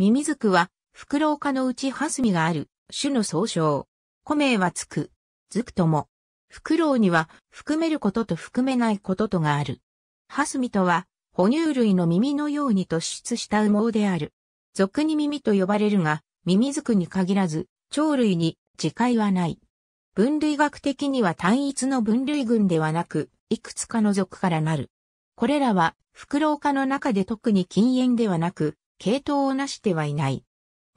ミミズクは、フクロウ科のうちハスミがある、種の総称。古名はつく、ずくとも。フクロウには、含めることと含めないこととがある。ハスミとは、哺乳類の耳のように突出した羽毛である。俗に耳と呼ばれるが、ミミズクに限らず、鳥類に、自戒はない。分類学的には単一の分類群ではなく、いくつかの属からなる。これらは、フクロウ科の中で特に禁煙ではなく、系統をなしてはいない。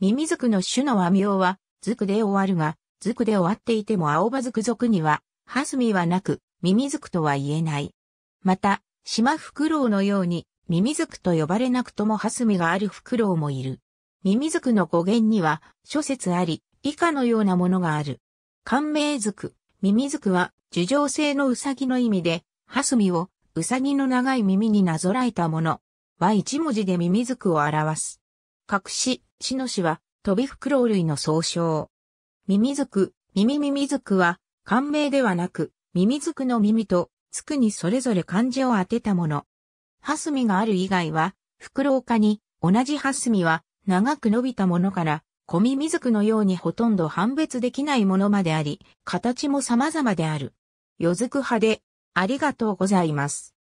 ミミズクの種の和名は、ズクで終わるが、ズクで終わっていても青葉ズク族には、ハスミはなく、ミミズクとは言えない。また、島フクロウのように、ミミズクと呼ばれなくともハスミがあるフクロウもいる。ミミズクの語源には、諸説あり、以下のようなものがある。感名ズク、ミミズクは、樹状性のウサギの意味で、ハスミを、ウサギの長い耳になぞらえたもの。は一文字でミミズクを表す。隠し、シノシは、飛び袋類の総称。ミミズク、ミミミミズクは、漢名ではなく、ミミズクの耳と、つくにそれぞれ漢字を当てたもの。ハスミがある以外は、袋クに、同じハスミは、長く伸びたものから、小ミミズクのようにほとんど判別できないものまであり、形も様々である。よずく派で、ありがとうございます。